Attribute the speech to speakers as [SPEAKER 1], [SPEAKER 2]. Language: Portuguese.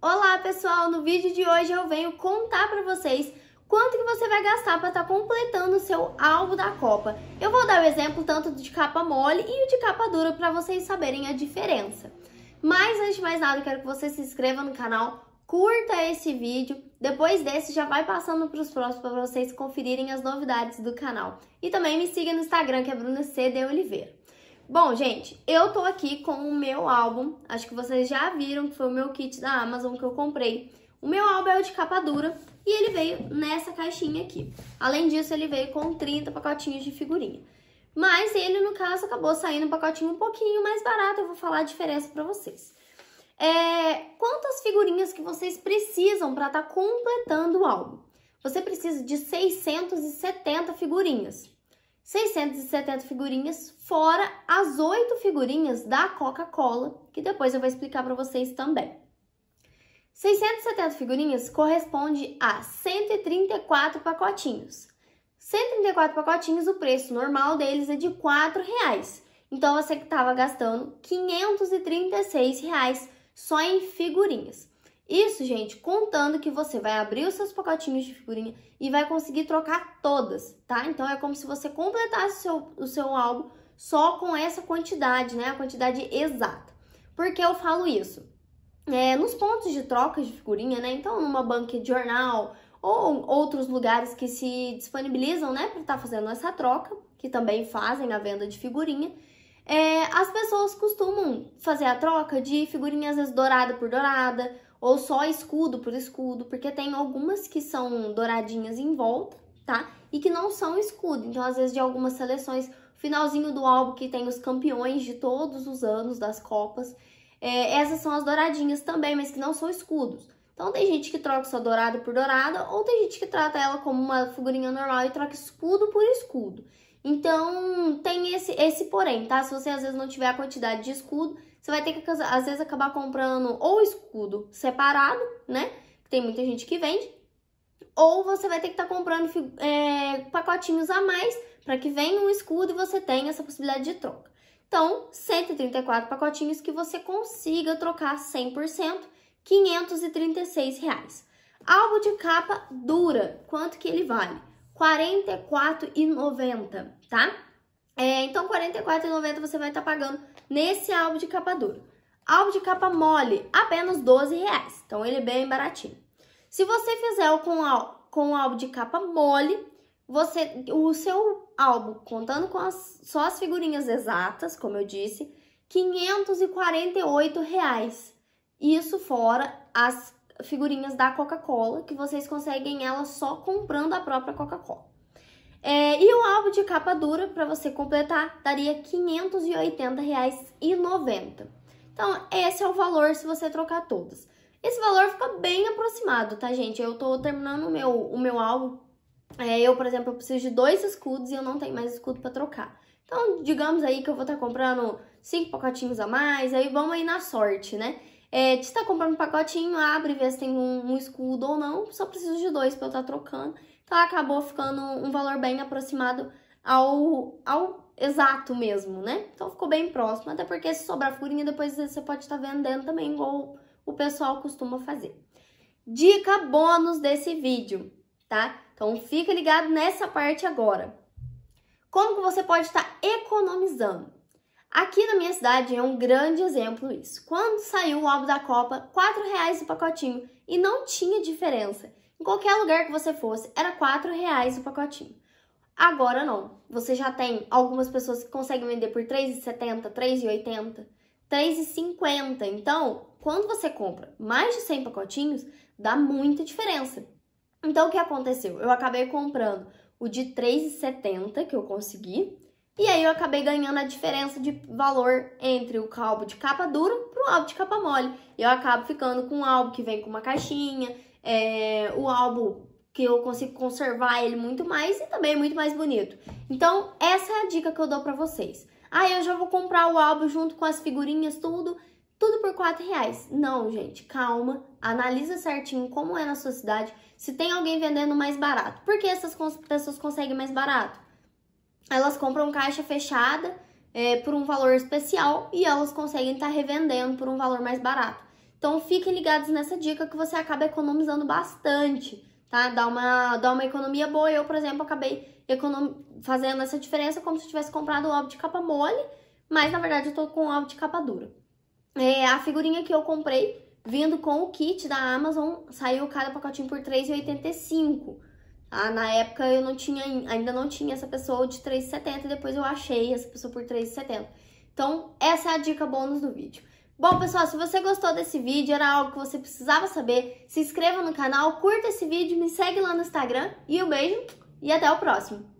[SPEAKER 1] Olá pessoal, no vídeo de hoje eu venho contar para vocês quanto que você vai gastar para estar tá completando o seu alvo da Copa. Eu vou dar o exemplo tanto de capa mole e de capa dura para vocês saberem a diferença. Mas antes de mais nada, quero que você se inscreva no canal, curta esse vídeo, depois desse já vai passando para os próximos para vocês conferirem as novidades do canal. E também me siga no Instagram que é Bruna C. De Oliveira. Bom, gente, eu tô aqui com o meu álbum. Acho que vocês já viram que foi o meu kit da Amazon que eu comprei. O meu álbum é o de capa dura e ele veio nessa caixinha aqui. Além disso, ele veio com 30 pacotinhos de figurinha. Mas ele, no caso, acabou saindo um pacotinho um pouquinho mais barato. Eu vou falar a diferença pra vocês. É, quantas figurinhas que vocês precisam para estar tá completando o álbum? Você precisa de 670 figurinhas. 670 figurinhas, fora as 8 figurinhas da Coca-Cola, que depois eu vou explicar para vocês também. 670 figurinhas corresponde a 134 pacotinhos. 134 pacotinhos, o preço normal deles é de R$ 4,00. Então você que estava gastando R$ reais só em figurinhas. Isso, gente, contando que você vai abrir os seus pacotinhos de figurinha e vai conseguir trocar todas, tá? Então é como se você completasse o seu, o seu álbum só com essa quantidade, né? A quantidade exata. Por que eu falo isso? É, nos pontos de troca de figurinha, né? Então, numa banca de jornal ou outros lugares que se disponibilizam, né, para estar tá fazendo essa troca, que também fazem a venda de figurinha, é, as pessoas costumam fazer a troca de figurinha às vezes dourada por dourada, ou só escudo por escudo, porque tem algumas que são douradinhas em volta, tá? E que não são escudo. Então, às vezes, de algumas seleções, finalzinho do álbum que tem os campeões de todos os anos das Copas. É, essas são as douradinhas também, mas que não são escudos. Então, tem gente que troca só dourado por dourada, ou tem gente que trata ela como uma figurinha normal e troca escudo por escudo. Então, tem esse, esse porém, tá? Se você às vezes não tiver a quantidade de escudo, você vai ter que, às vezes, acabar comprando ou escudo separado, né? Tem muita gente que vende. Ou você vai ter que estar tá comprando é, pacotinhos a mais para que venha um escudo e você tenha essa possibilidade de troca. Então, 134 pacotinhos que você consiga trocar 100%, 536 reais. Algo de capa dura, quanto que ele vale? 44,90, tá? É, então, R$ 44,90 você vai estar tá pagando nesse álbum de capa dura. Álbum de capa mole, apenas R$ reais. Então, ele é bem baratinho. Se você fizer com, com o álbum de capa mole, você, o seu álbum, contando com as, só as figurinhas exatas, como eu disse, R$ 548. Reais. Isso fora as figurinhas da Coca-Cola, que vocês conseguem elas só comprando a própria Coca-Cola. É, e o álbum de capa dura, para você completar, daria R$ 580,90. Então, esse é o valor se você trocar todas. Esse valor fica bem aproximado, tá, gente? Eu tô terminando o meu, o meu álbum. É, eu, por exemplo, eu preciso de dois escudos e eu não tenho mais escudo para trocar. Então, digamos aí que eu vou estar tá comprando cinco pacotinhos a mais, aí vamos aí na sorte, né? É, se tá comprando um pacotinho, abre, vê se tem um, um escudo ou não. Só preciso de dois para eu estar tá trocando. Então acabou ficando um valor bem aproximado ao, ao exato mesmo, né? Então ficou bem próximo, até porque se sobrar furinha, depois você pode estar tá vendendo também, igual o pessoal costuma fazer. Dica bônus desse vídeo, tá? Então fica ligado nessa parte agora. Como que você pode estar tá economizando? Aqui na minha cidade é um grande exemplo isso. Quando saiu o álbum da Copa, R$4,00 reais o pacotinho e não tinha diferença. Em qualquer lugar que você fosse, era R$ reais o pacotinho. Agora não. Você já tem algumas pessoas que conseguem vender por R$3,70, R$3,80, R$3,50. Então, quando você compra mais de 100 pacotinhos, dá muita diferença. Então, o que aconteceu? Eu acabei comprando o de R$3,70 que eu consegui, e aí eu acabei ganhando a diferença de valor entre o álbum de capa dura para o álbum de capa mole. E Eu acabo ficando com um álbum que vem com uma caixinha, é, o álbum que eu consigo conservar ele muito mais e também é muito mais bonito. Então, essa é a dica que eu dou para vocês. Ah, eu já vou comprar o álbum junto com as figurinhas, tudo, tudo por 4 reais. Não, gente, calma, analisa certinho como é na sua cidade, se tem alguém vendendo mais barato. Por que essas pessoas conseguem mais barato? Elas compram caixa fechada é, por um valor especial e elas conseguem estar tá revendendo por um valor mais barato. Então fiquem ligados nessa dica que você acaba economizando bastante, tá? Dá uma, dá uma economia boa. Eu, por exemplo, acabei econom... fazendo essa diferença como se eu tivesse comprado um ovo de capa mole, mas na verdade eu tô com um ovo de capa dura. É, a figurinha que eu comprei vindo com o kit da Amazon, saiu cada pacotinho por R$3,85. Ah, tá? na época eu não tinha, ainda não tinha essa pessoa de 3,70, depois eu achei essa pessoa por 3,70. Então, essa é a dica bônus do vídeo. Bom, pessoal, se você gostou desse vídeo, era algo que você precisava saber, se inscreva no canal, curta esse vídeo, me segue lá no Instagram e um beijo e até o próximo!